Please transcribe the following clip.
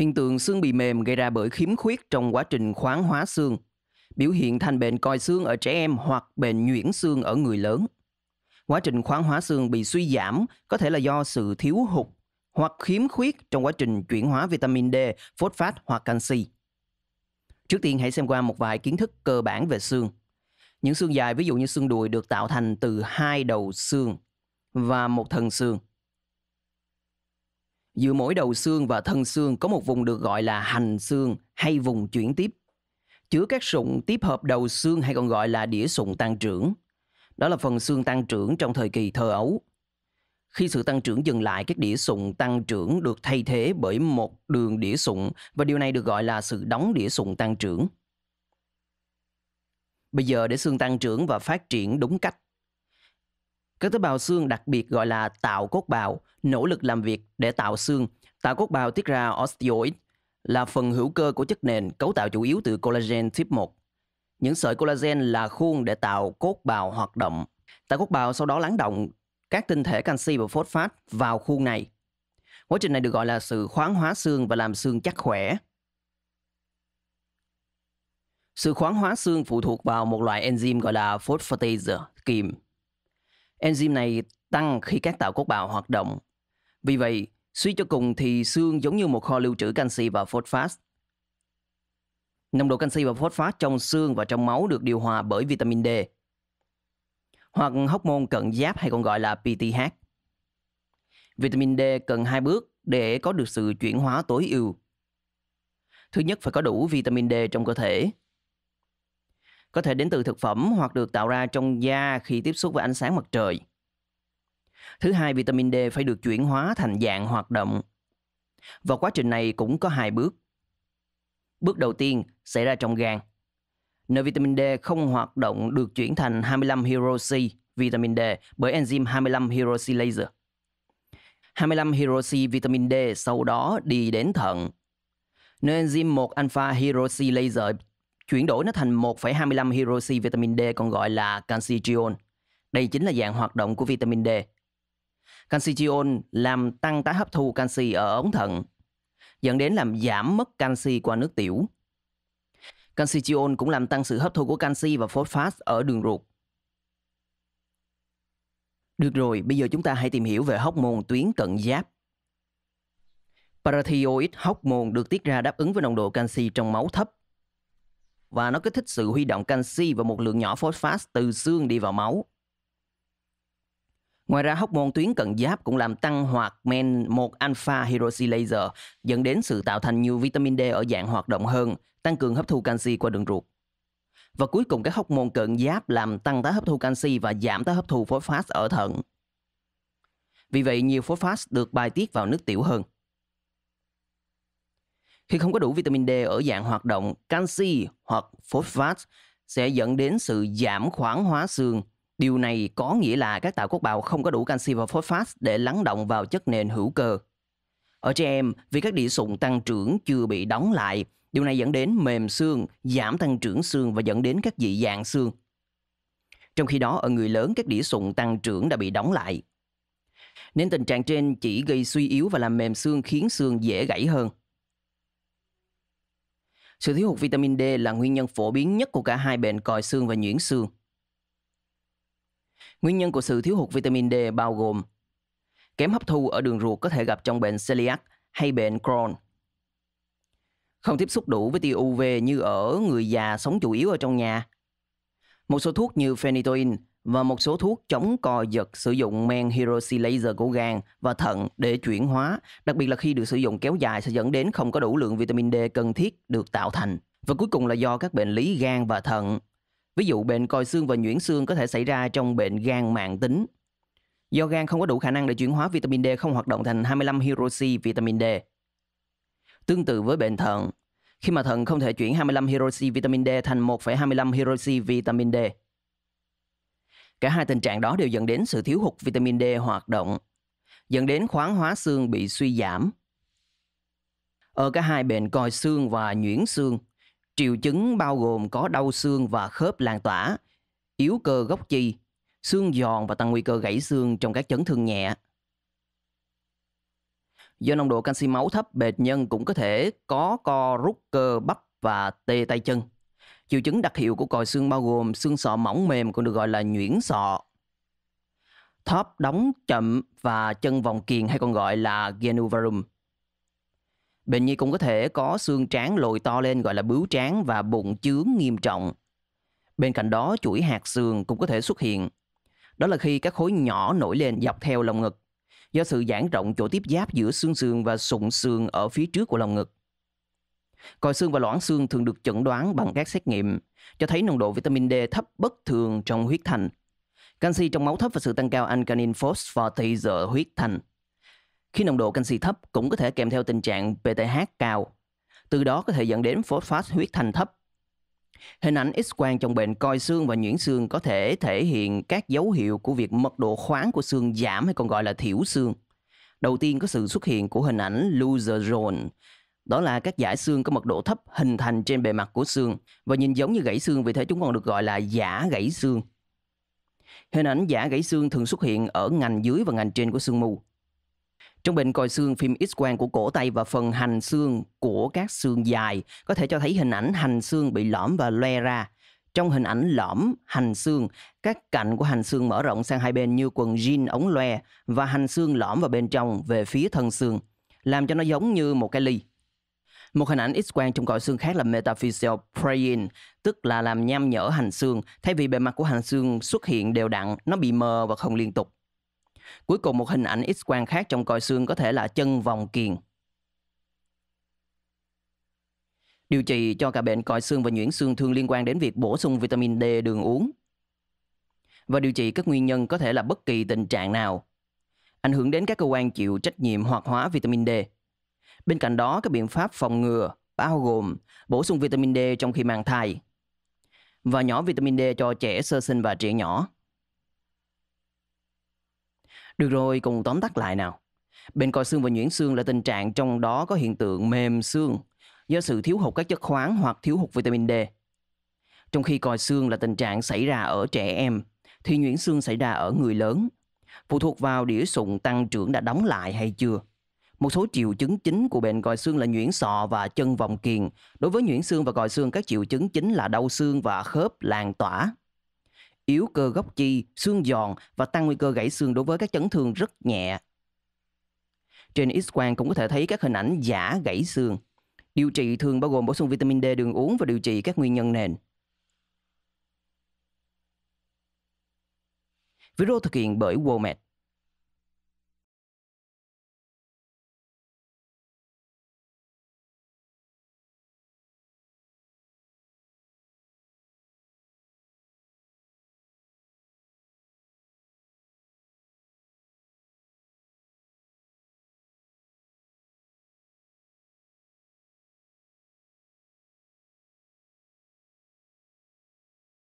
Hiện tượng xương bị mềm gây ra bởi khiếm khuyết trong quá trình khoáng hóa xương, biểu hiện thành bệnh coi xương ở trẻ em hoặc bệnh nhuyễn xương ở người lớn. Quá trình khoáng hóa xương bị suy giảm có thể là do sự thiếu hụt hoặc khiếm khuyết trong quá trình chuyển hóa vitamin D, phốt phát hoặc canxi. Trước tiên hãy xem qua một vài kiến thức cơ bản về xương. Những xương dài ví dụ như xương đùi được tạo thành từ hai đầu xương và một thân xương. Giữa mỗi đầu xương và thân xương có một vùng được gọi là hành xương hay vùng chuyển tiếp. Chứa các sụn tiếp hợp đầu xương hay còn gọi là đĩa sụn tăng trưởng. Đó là phần xương tăng trưởng trong thời kỳ thơ ấu. Khi sự tăng trưởng dừng lại, các đĩa sụn tăng trưởng được thay thế bởi một đường đĩa sụn và điều này được gọi là sự đóng đĩa sụn tăng trưởng. Bây giờ để xương tăng trưởng và phát triển đúng cách, các tế bào xương đặc biệt gọi là tạo cốt bào, nỗ lực làm việc để tạo xương. Tạo cốt bào tiết ra osteoid, là phần hữu cơ của chất nền, cấu tạo chủ yếu từ collagen type 1. Những sợi collagen là khuôn để tạo cốt bào hoạt động. Tạo cốt bào sau đó lắng động các tinh thể canxi và phốt phát vào khuôn này. Quá trình này được gọi là sự khoáng hóa xương và làm xương chắc khỏe. Sự khoáng hóa xương phụ thuộc vào một loại enzyme gọi là phosphatase kiềm Enzyme này tăng khi các tạo cốt bào hoạt động. Vì vậy, suy cho cùng thì xương giống như một kho lưu trữ canxi và phosphat. Nồng độ canxi và phosphat trong xương và trong máu được điều hòa bởi vitamin D hoặc hóc môn cận giáp hay còn gọi là PTH. Vitamin D cần hai bước để có được sự chuyển hóa tối ưu. Thứ nhất phải có đủ vitamin D trong cơ thể có thể đến từ thực phẩm hoặc được tạo ra trong da khi tiếp xúc với ánh sáng mặt trời. Thứ hai, vitamin D phải được chuyển hóa thành dạng hoạt động. Và quá trình này cũng có hai bước. Bước đầu tiên xảy ra trong gan. Nơi vitamin D không hoạt động được chuyển thành 25 hydroxy vitamin D bởi enzyme 25 hydroxylase. 25 hydroxy vitamin D sau đó đi đến thận. Nơi enzyme 1 alpha hydroxylase chuyển đổi nó thành 1,25 hydroxy vitamin D còn gọi là calcitriol. Đây chính là dạng hoạt động của vitamin D. Calcitriol làm tăng tái hấp thu canxi ở ống thận, dẫn đến làm giảm mất canxi qua nước tiểu. Calcitriol cũng làm tăng sự hấp thu của canxi và phosphat ở đường ruột. Được rồi, bây giờ chúng ta hãy tìm hiểu về hóc môn tuyến cận giáp. Parathyroid hóc môn được tiết ra đáp ứng với nồng độ canxi trong máu thấp và nó kích thích sự huy động canxi và một lượng nhỏ phosphat từ xương đi vào máu. Ngoài ra, hóc môn tuyến cận giáp cũng làm tăng hoạt men 1 alpha hydroxylase dẫn đến sự tạo thành nhiều vitamin D ở dạng hoạt động hơn, tăng cường hấp thu canxi qua đường ruột. Và cuối cùng các hóc môn cận giáp làm tăng tái hấp thu canxi và giảm tái hấp thu phosphat ở thận. Vì vậy, nhiều phosphat được bài tiết vào nước tiểu hơn. Khi không có đủ vitamin D ở dạng hoạt động canxi hoặc phosphat sẽ dẫn đến sự giảm khoáng hóa xương. Điều này có nghĩa là các tạo quốc bào không có đủ canxi và phosphat để lắng động vào chất nền hữu cơ. Ở trẻ em, vì các đĩa sụn tăng trưởng chưa bị đóng lại, điều này dẫn đến mềm xương, giảm tăng trưởng xương và dẫn đến các dị dạng xương. Trong khi đó, ở người lớn, các đĩa sụn tăng trưởng đã bị đóng lại. Nên tình trạng trên chỉ gây suy yếu và làm mềm xương khiến xương dễ gãy hơn. Sự thiếu hụt vitamin D là nguyên nhân phổ biến nhất của cả hai bệnh còi xương và nhuyễn xương. Nguyên nhân của sự thiếu hụt vitamin D bao gồm kém hấp thu ở đường ruột có thể gặp trong bệnh celiac hay bệnh Crohn. Không tiếp xúc đủ với tia UV như ở người già sống chủ yếu ở trong nhà. Một số thuốc như phenytoin và một số thuốc chống co giật sử dụng men Hiroshi laser của gan và thận để chuyển hóa, đặc biệt là khi được sử dụng kéo dài sẽ dẫn đến không có đủ lượng vitamin D cần thiết được tạo thành. Và cuối cùng là do các bệnh lý gan và thận. Ví dụ bệnh còi xương và nhuyễn xương có thể xảy ra trong bệnh gan mạng tính. Do gan không có đủ khả năng để chuyển hóa vitamin D không hoạt động thành 25 Hiroshi vitamin D. Tương tự với bệnh thận, khi mà thận không thể chuyển 25 Hiroshi vitamin D thành 1,25 Hiroshi vitamin D, Cả hai tình trạng đó đều dẫn đến sự thiếu hụt vitamin D hoạt động, dẫn đến khoáng hóa xương bị suy giảm. Ở cả hai bệnh coi xương và nhuyễn xương, triệu chứng bao gồm có đau xương và khớp lan tỏa, yếu cơ gốc chi, xương giòn và tăng nguy cơ gãy xương trong các chấn thương nhẹ. Do nồng độ canxi máu thấp, bệnh nhân cũng có thể có co rút cơ bắp và tê tay chân. Triệu chứng đặc hiệu của còi xương bao gồm xương sọ mỏng mềm còn được gọi là nhuyễn sọ. Thóp đóng chậm và chân vòng kiền hay còn gọi là genuvarum. Bệnh nhi cũng có thể có xương trán lồi to lên gọi là bướu trán và bụng chướng nghiêm trọng. Bên cạnh đó, chuỗi hạt xương cũng có thể xuất hiện. Đó là khi các khối nhỏ nổi lên dọc theo lồng ngực, do sự giãn rộng chỗ tiếp giáp giữa xương sườn và sụn xương ở phía trước của lồng ngực. Còi xương và loãng xương thường được chẩn đoán bằng các xét nghiệm, cho thấy nồng độ vitamin D thấp bất thường trong huyết thanh. Canxi trong máu thấp và sự tăng cao alkaline phosphatizer huyết thanh. Khi nồng độ canxi thấp cũng có thể kèm theo tình trạng PTH cao, từ đó có thể dẫn đến phosphat huyết thanh thấp. Hình ảnh X-quang trong bệnh coi xương và nhuyễn xương có thể thể hiện các dấu hiệu của việc mật độ khoáng của xương giảm hay còn gọi là thiểu xương. Đầu tiên có sự xuất hiện của hình ảnh Luzer Zone, đó là các giả xương có mật độ thấp hình thành trên bề mặt của xương và nhìn giống như gãy xương vì thế chúng còn được gọi là giả gãy xương. Hình ảnh giả gãy xương thường xuất hiện ở ngành dưới và ngành trên của xương mù. Trong bệnh còi xương phim X-quang của cổ tay và phần hành xương của các xương dài có thể cho thấy hình ảnh hành xương bị lõm và loe ra. Trong hình ảnh lõm hành xương, các cạnh của hành xương mở rộng sang hai bên như quần jean ống loe và hành xương lõm vào bên trong về phía thân xương, làm cho nó giống như một cái ly. Một hình ảnh X-quang trong cõi xương khác là metaphysical praying, tức là làm nham nhở hành xương, thay vì bề mặt của hành xương xuất hiện đều đặn, nó bị mờ và không liên tục. Cuối cùng một hình ảnh X-quang khác trong còi xương có thể là chân vòng kiền. Điều trị cho cả bệnh còi xương và nhuyễn xương thường liên quan đến việc bổ sung vitamin D đường uống. Và điều trị các nguyên nhân có thể là bất kỳ tình trạng nào, ảnh hưởng đến các cơ quan chịu trách nhiệm hoạt hóa vitamin D. Bên cạnh đó, các biện pháp phòng ngừa bao gồm bổ sung vitamin D trong khi mang thai và nhỏ vitamin D cho trẻ sơ sinh và trẻ nhỏ. Được rồi, cùng tóm tắt lại nào. bên còi xương và nhuyễn xương là tình trạng trong đó có hiện tượng mềm xương do sự thiếu hụt các chất khoáng hoặc thiếu hụt vitamin D. Trong khi còi xương là tình trạng xảy ra ở trẻ em, thì nhuyễn xương xảy ra ở người lớn, phụ thuộc vào đĩa sụn tăng trưởng đã đóng lại hay chưa. Một số triệu chứng chính của bệnh còi xương là nhuyễn sọ và chân vòng kiền. Đối với nhuyễn xương và còi xương, các triệu chứng chính là đau xương và khớp lan tỏa. Yếu cơ gốc chi, xương giòn và tăng nguy cơ gãy xương đối với các chấn thương rất nhẹ. Trên X-quang cũng có thể thấy các hình ảnh giả gãy xương. Điều trị thường bao gồm bổ sung vitamin D đường uống và điều trị các nguyên nhân nền. Video thực hiện bởi Womed.